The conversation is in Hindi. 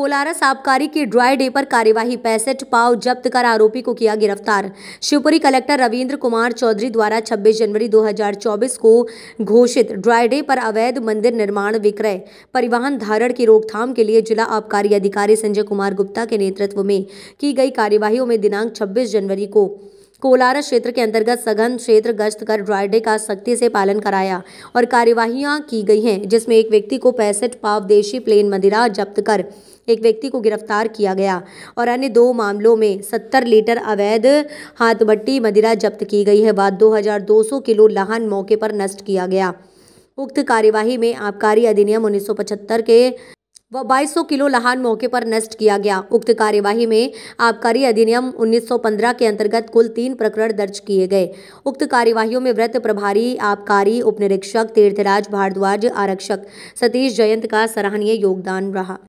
कोलारस आबकारी की ड्राई डे पर कार्यवाही पैंसठ पाव जब्त कर आरोपी को किया गिरफ्तार शिवपुरी कलेक्टर रविंद्र कुमार चौधरी द्वारा 26 जनवरी 2024 को घोषित ड्राई डे पर अवैध मंदिर निर्माण विक्रय परिवहन धारण की रोकथाम के लिए जिला आबकारी अधिकारी संजय कुमार गुप्ता के नेतृत्व में की गई कार्यवाही में दिनांक छब्बीस जनवरी को कोलारा क्षेत्र के अंतर्गत सघन क्षेत्र गश्त कर ड्राइडे का सख्ती से पालन कराया और कार्यवाहियां की गई हैं जिसमें एक व्यक्ति को पैंसठ पाव देशी प्लेन मदिरा जब्त कर एक व्यक्ति को गिरफ्तार किया गया और अन्य दो मामलों में सत्तर लीटर अवैध हाथबट्टी मदिरा जब्त की गई है बाद 2200 किलो लहन मौके पर नष्ट किया गया उक्त कार्यवाही में आबकारी अधिनियम उन्नीस के व 2200 किलो लहान मौके पर नष्ट किया गया उक्त कार्यवाही में आबकारी अधिनियम 1915 के अंतर्गत कुल तीन प्रकरण दर्ज किए गए उक्त कार्यवाही में व्रत प्रभारी आबकारी उपनिरीक्षक तीर्थराज भारद्वाज आरक्षक सतीश जयंत का सराहनीय योगदान रहा